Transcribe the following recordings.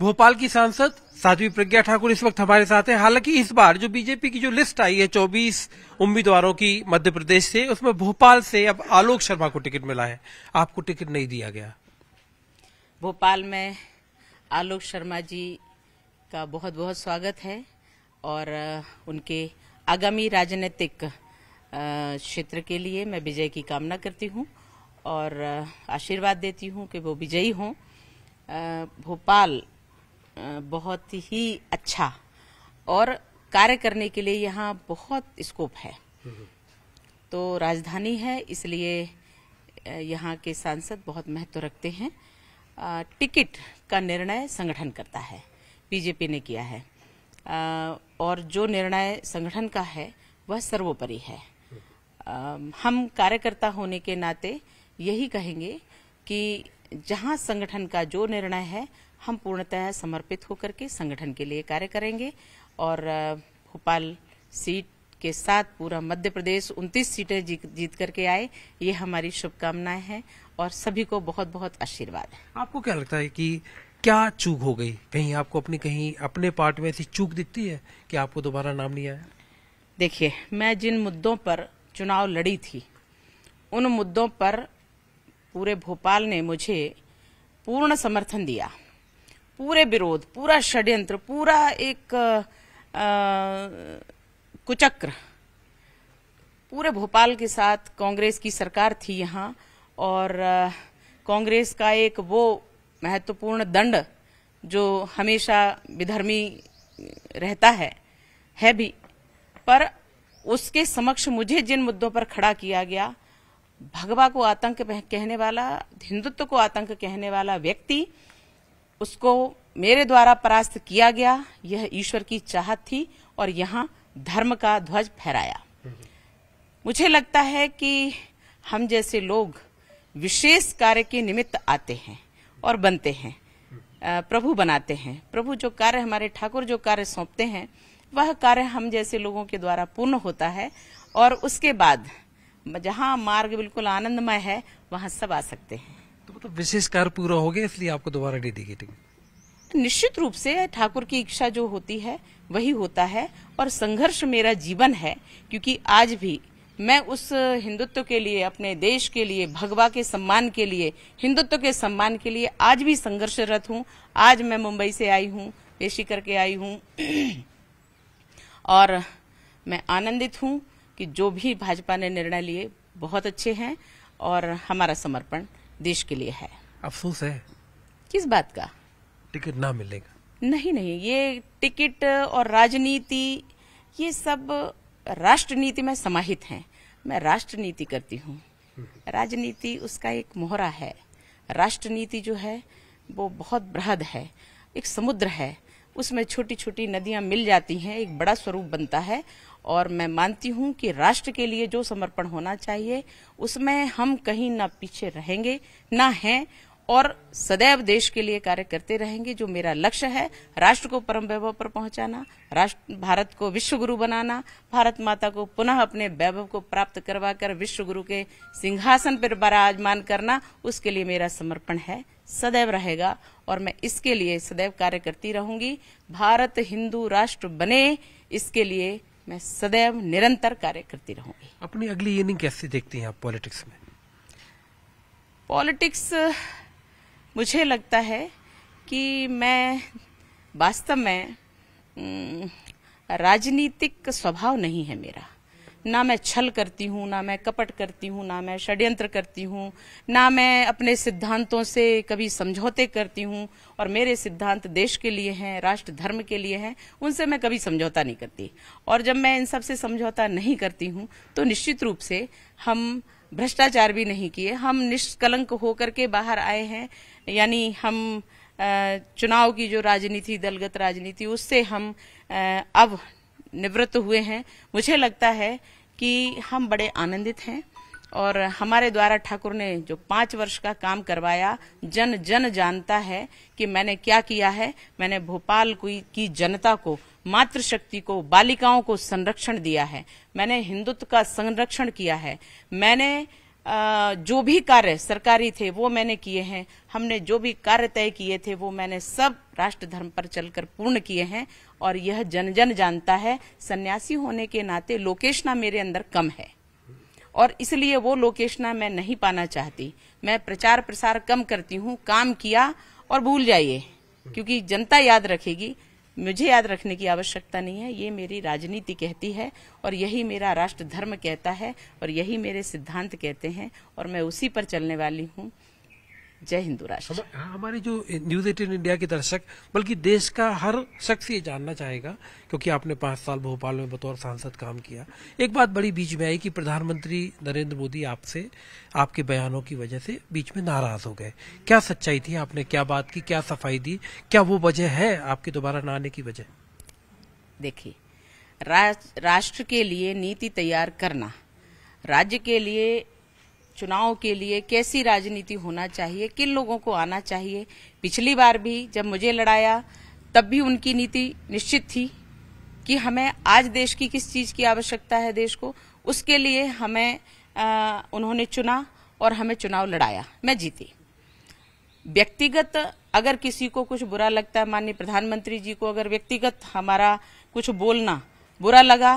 भोपाल की सांसद साध्वी प्रज्ञा ठाकुर इस वक्त हमारे साथ हैं हालांकि इस बार जो बीजेपी की जो लिस्ट आई है 24 उम्मीदवारों की मध्य प्रदेश से उसमें भोपाल से अब आलोक शर्मा को टिकट मिला है आपको टिकट नहीं दिया गया भोपाल में आलोक शर्मा जी का बहुत बहुत स्वागत है और उनके आगामी राजनीतिक क्षेत्र के लिए मैं विजय की कामना करती हूँ और आशीर्वाद देती हूँ कि वो विजयी हों भोपाल बहुत ही अच्छा और कार्य करने के लिए यहाँ बहुत स्कोप है तो राजधानी है इसलिए यहाँ के सांसद बहुत महत्व रखते हैं टिकट का निर्णय संगठन करता है बीजेपी ने किया है और जो निर्णय संगठन का है वह सर्वोपरि है हम कार्यकर्ता होने के नाते यही कहेंगे कि जहाँ संगठन का जो निर्णय है हम पूर्णतः समर्पित होकर के संगठन के लिए कार्य करेंगे और भोपाल सीट के साथ पूरा मध्य प्रदेश 29 सीटें जीत करके आए ये हमारी शुभकामनाएं हैं और सभी को बहुत बहुत आशीर्वाद है आपको क्या लगता है कि क्या चूक हो गई कहीं आपको अपनी कहीं अपने पार्ट में ऐसी चूक दिखती है कि आपको दोबारा नाम नहीं आया देखिए मैं जिन मुद्दों पर चुनाव लड़ी थी उन मुद्दों पर पूरे भोपाल ने मुझे पूर्ण समर्थन दिया पूरे विरोध पूरा षड्यंत्र पूरा एक आ, कुचक्र पूरे भोपाल के साथ कांग्रेस की सरकार थी यहाँ और कांग्रेस का एक वो महत्वपूर्ण दंड जो हमेशा विधर्मी रहता है है भी पर उसके समक्ष मुझे जिन मुद्दों पर खड़ा किया गया भगवा को आतंक कहने वाला हिंदुत्व को आतंक कहने वाला व्यक्ति उसको मेरे द्वारा परास्त किया गया यह ईश्वर की चाहत थी और यहाँ धर्म का ध्वज फहराया मुझे लगता है कि हम जैसे लोग विशेष कार्य के निमित्त आते हैं और बनते हैं प्रभु बनाते हैं प्रभु जो कार्य हमारे ठाकुर जो कार्य सौंपते हैं वह कार्य हम जैसे लोगों के द्वारा पूर्ण होता है और उसके बाद जहाँ मार्ग बिल्कुल आनंदमय है वहाँ सब आ सकते हैं वो मतलब तो विशेष कार्य पूरा हो गया इसलिए आपको दोबारा डेडिकेटिंग तो निश्चित रूप से ठाकुर की इच्छा जो होती है वही होता है और संघर्ष मेरा जीवन है क्योंकि आज भी मैं उस हिंदुत्व के लिए अपने देश के लिए भगवा के सम्मान के लिए हिंदुत्व के सम्मान के लिए आज भी संघर्षरत हूँ आज मैं मुंबई से आई हूँ पेशी करके आई हूँ और मैं आनंदित हूँ कि जो भी भाजपा ने निर्णय लिए बहुत अच्छे हैं और हमारा समर्पण देश के लिए है अफसोस है किस बात का टिकट ना मिलेगा नहीं नहीं ये टिकट और राजनीति ये सब राष्ट्र नीति में समाहित हैं मैं राष्ट्र नीति करती हूँ राजनीति उसका एक मोहरा है राष्ट्र नीति जो है वो बहुत बृहद है एक समुद्र है उसमें छोटी छोटी नदियां मिल जाती हैं एक बड़ा स्वरूप बनता है और मैं मानती हूं कि राष्ट्र के लिए जो समर्पण होना चाहिए उसमें हम कहीं ना पीछे रहेंगे ना हैं और सदैव देश के लिए कार्य करते रहेंगे जो मेरा लक्ष्य है राष्ट्र को परम वैभव पर पहुंचाना राष्ट्र भारत को विश्व गुरु बनाना भारत माता को पुनः अपने वैभव को प्राप्त करवाकर विश्व गुरु के सिंहासन पर बराजमान करना उसके लिए मेरा समर्पण है सदैव रहेगा और मैं इसके लिए सदैव कार्य करती रहूंगी भारत हिंदू राष्ट्र बने इसके लिए मैं सदैव निरंतर कार्य करती रहूंगी अपनी अगली इनिंग कैसे देखती हैं आप पॉलिटिक्स में पॉलिटिक्स मुझे लगता है कि मैं वास्तव में राजनीतिक स्वभाव नहीं है मेरा ना मैं छल करती हूँ ना मैं कपट करती हूँ ना मैं षड्यंत्र करती हूँ ना मैं अपने सिद्धांतों से कभी समझौते करती हूँ और मेरे सिद्धांत देश के लिए हैं राष्ट्र धर्म के लिए हैं उनसे मैं कभी समझौता नहीं करती और जब मैं इन सब से समझौता नहीं करती हूँ तो निश्चित रूप से हम भ्रष्टाचार भी नहीं किए हम निष्कलंक होकर के बाहर आए हैं यानी हम चुनाव की जो राजनीति दलगत राजनीति उससे हम अब निवृत्त हुए हैं मुझे लगता है कि हम बड़े आनंदित हैं और हमारे द्वारा ठाकुर ने जो पांच वर्ष का काम करवाया जन जन जानता है कि मैंने क्या किया है मैंने भोपाल की जनता को मातृशक्ति को बालिकाओं को संरक्षण दिया है मैंने हिंदुत्व का संरक्षण किया है मैंने जो भी कार्य सरकारी थे वो मैंने किए हैं हमने जो भी कार्य तय किए थे वो मैंने सब राष्ट्र धर्म पर चलकर पूर्ण किए हैं और यह जन जन जानता है सन्यासी होने के नाते लोकेशना मेरे अंदर कम है और इसलिए वो लोकेशना मैं नहीं पाना चाहती मैं प्रचार प्रसार कम करती हूँ काम किया और भूल जाइए क्योंकि जनता याद रखेगी मुझे याद रखने की आवश्यकता नहीं है ये मेरी राजनीति कहती है और यही मेरा राष्ट्र धर्म कहता है और यही मेरे सिद्धांत कहते हैं और मैं उसी पर चलने वाली हूँ जय हिंदू राष्ट्र हाँ, हमारी हमारे जो न्यूज एटीन इंडिया के दर्शक बल्कि देश का हर शख्स ये जानना चाहेगा क्योंकि आपने पांच साल भोपाल में बतौर सांसद काम किया एक बात बड़ी बीच में आई कि प्रधानमंत्री नरेंद्र मोदी आपसे आपके बयानों की वजह से बीच में नाराज हो गए क्या सच्चाई थी आपने क्या बात की क्या सफाई दी क्या वो वजह है आपके दोबारा न आने की वजह देखिए राष्ट्र के लिए नीति तैयार करना राज्य के लिए चुनाव के लिए कैसी राजनीति होना चाहिए किन लोगों को आना चाहिए पिछली बार भी जब मुझे लड़ाया तब भी उनकी नीति निश्चित थी कि हमें आज देश की किस चीज़ की आवश्यकता है देश को उसके लिए हमें आ, उन्होंने चुना और हमें चुनाव लड़ाया मैं जीती व्यक्तिगत अगर किसी को कुछ बुरा लगता है माननीय प्रधानमंत्री जी को अगर व्यक्तिगत हमारा कुछ बोलना बुरा लगा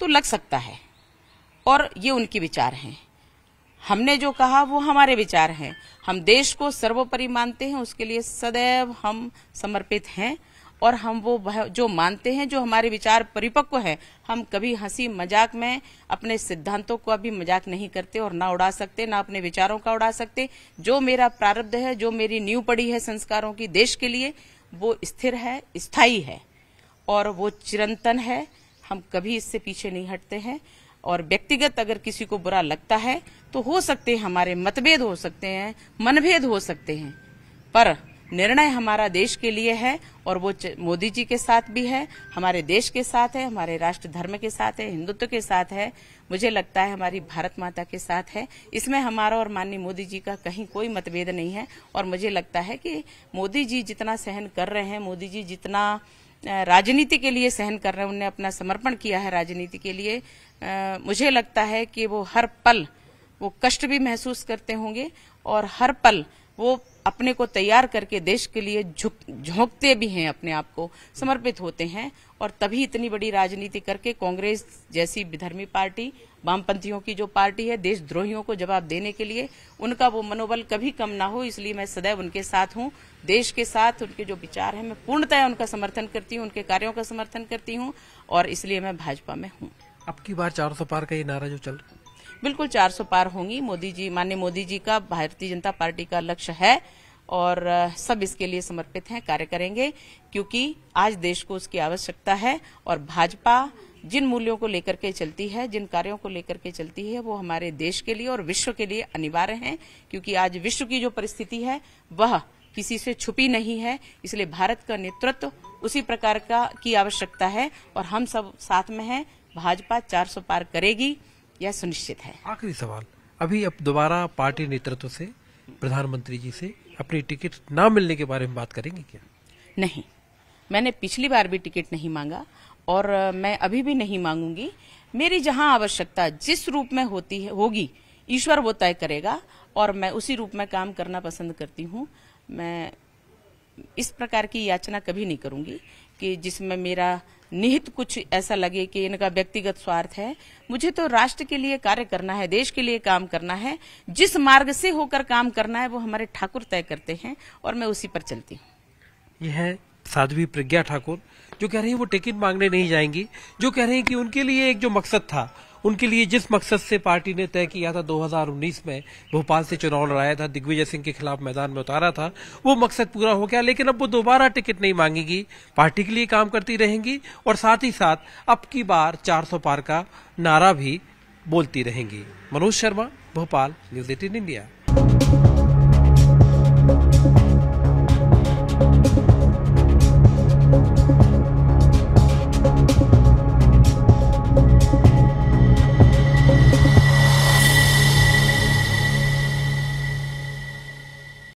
तो लग सकता है और ये उनके विचार हैं हमने जो कहा वो हमारे विचार हैं हम देश को सर्वोपरि मानते हैं उसके लिए सदैव हम समर्पित हैं और हम वो जो मानते हैं जो हमारे विचार परिपक्व है हम कभी हंसी मजाक में अपने सिद्धांतों को अभी मजाक नहीं करते और ना उड़ा सकते ना अपने विचारों का उड़ा सकते जो मेरा प्रारब्ध है जो मेरी नींव पड़ी है संस्कारों की देश के लिए वो स्थिर है स्थायी है और वो चिरंतन है हम कभी इससे पीछे नहीं हटते हैं और व्यक्तिगत अगर किसी को बुरा लगता है तो हो सकते हैं हमारे मतभेद हो सकते हैं मनभेद हो सकते हैं पर निर्णय हमारा देश के लिए है और वो मोदी जी के साथ भी है हमारे देश के साथ है हमारे राष्ट्र धर्म के साथ है हिंदुत्व के साथ है मुझे लगता है हमारी भारत माता के साथ है इसमें हमारा और माननीय मोदी जी का कहीं कोई मतभेद नहीं है और मुझे लगता है कि मोदी जी जितना सहन कर रहे हैं मोदी जी जितना राजनीति के लिए सहन कर रहे हैं उनने अपना समर्पण किया है राजनीति के लिए आ, मुझे लगता है कि वो हर पल वो कष्ट भी महसूस करते होंगे और हर पल वो अपने को तैयार करके देश के लिए झोंकते भी हैं अपने आप को समर्पित होते हैं और तभी इतनी बड़ी राजनीति करके कांग्रेस जैसी विधर्मी पार्टी वामपंथियों की जो पार्टी है देशद्रोहियों को जवाब देने के लिए उनका वो मनोबल कभी कम ना हो इसलिए मैं सदैव उनके साथ हूँ देश के साथ उनके जो विचार है मैं पूर्णतः उनका समर्थन करती हूँ उनके कार्यो का समर्थन करती हूँ और इसलिए मैं भाजपा में हूँ अब की बार चार सौ पार का ये नारा जो चल रहा है बिल्कुल 400 पार होंगी मोदी जी माननीय मोदी जी का भारतीय जनता पार्टी का लक्ष्य है और सब इसके लिए समर्पित हैं कार्य करेंगे क्योंकि आज देश को उसकी आवश्यकता है और भाजपा जिन मूल्यों को लेकर के चलती है जिन कार्यों को लेकर के चलती है वो हमारे देश के लिए और विश्व के लिए अनिवार्य हैं क्योंकि आज विश्व की जो परिस्थिति है वह किसी से छुपी नहीं है इसलिए भारत का नेतृत्व उसी प्रकार का की आवश्यकता है और हम सब साथ में हैं भाजपा 400 पार करेगी यह सुनिश्चित है आखिरी सवाल अभी अब दोबारा पार्टी नेतृत्व से प्रधानमंत्री जी से अपनी टिकट न मिलने के बारे में बात करेंगे क्या नहीं मैंने पिछली बार भी टिकट नहीं मांगा और मैं अभी भी नहीं मांगूंगी मेरी जहां आवश्यकता जिस रूप में होती है होगी ईश्वर वो तय करेगा और मैं उसी रूप में काम करना पसंद करती हूं मैं इस प्रकार की याचना कभी नहीं करूंगी कि जिसमें मेरा निहित कुछ ऐसा लगे कि इनका व्यक्तिगत स्वार्थ है मुझे तो राष्ट्र के लिए कार्य करना है देश के लिए काम करना है जिस मार्ग से होकर काम करना है वो हमारे ठाकुर तय करते हैं और मैं उसी पर चलती हूँ यह है साध्वी प्रज्ञा ठाकुर जो कह रही है वो टिकट मांगने नहीं जाएंगी जो कह रही है कि उनके लिए एक जो मकसद था उनके लिए जिस मकसद से पार्टी ने तय किया था 2019 में भोपाल से चुनाव लड़ाया था दिग्विजय सिंह के खिलाफ मैदान में उतारा था वो मकसद पूरा हो गया लेकिन अब वो दोबारा टिकट नहीं मांगेगी पार्टी के लिए काम करती रहेंगी और साथ ही साथ अब की बार चार पार का नारा भी बोलती रहेंगी Manoj Sharma Bhopal news eighteen India